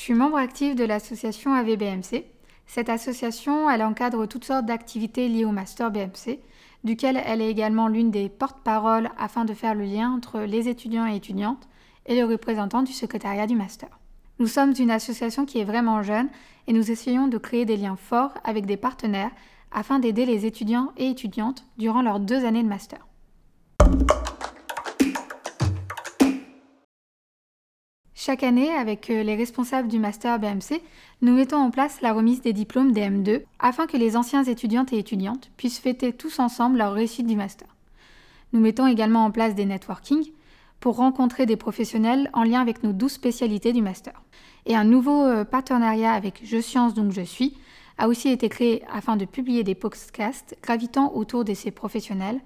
Je suis membre active de l'association AVBMC. Cette association, elle encadre toutes sortes d'activités liées au master BMC, duquel elle est également l'une des porte-paroles afin de faire le lien entre les étudiants et étudiantes et le représentants du secrétariat du master. Nous sommes une association qui est vraiment jeune et nous essayons de créer des liens forts avec des partenaires afin d'aider les étudiants et étudiantes durant leurs deux années de master. Chaque année, avec euh, les responsables du master BMC, nous mettons en place la remise des diplômes des M2 afin que les anciens étudiantes et étudiantes puissent fêter tous ensemble leur réussite du master. Nous mettons également en place des networking pour rencontrer des professionnels en lien avec nos 12 spécialités du master. Et un nouveau euh, partenariat avec Je Science donc je suis a aussi été créé afin de publier des podcasts gravitant autour de ces professionnels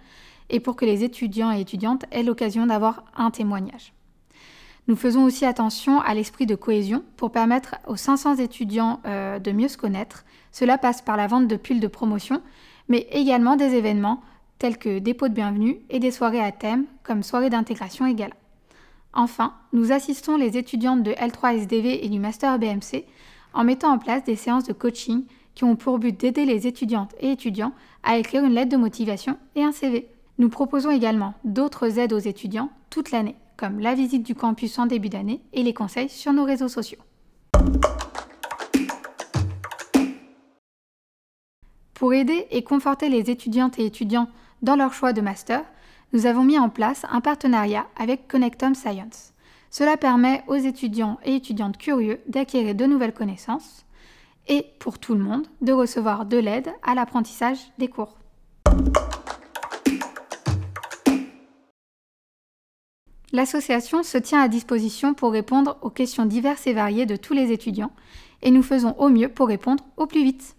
et pour que les étudiants et étudiantes aient l'occasion d'avoir un témoignage. Nous faisons aussi attention à l'esprit de cohésion pour permettre aux 500 étudiants euh, de mieux se connaître. Cela passe par la vente de piles de promotion, mais également des événements tels que dépôts de bienvenue et des soirées à thème comme soirée d'intégration égale. Enfin, nous assistons les étudiantes de L3SDV et du Master BMC en mettant en place des séances de coaching qui ont pour but d'aider les étudiantes et étudiants à écrire une lettre de motivation et un CV. Nous proposons également d'autres aides aux étudiants toute l'année, comme la visite du campus en début d'année et les conseils sur nos réseaux sociaux. Pour aider et conforter les étudiantes et étudiants dans leur choix de master, nous avons mis en place un partenariat avec Connectum Science. Cela permet aux étudiants et étudiantes curieux d'acquérir de nouvelles connaissances et, pour tout le monde, de recevoir de l'aide à l'apprentissage des cours. L'association se tient à disposition pour répondre aux questions diverses et variées de tous les étudiants et nous faisons au mieux pour répondre au plus vite.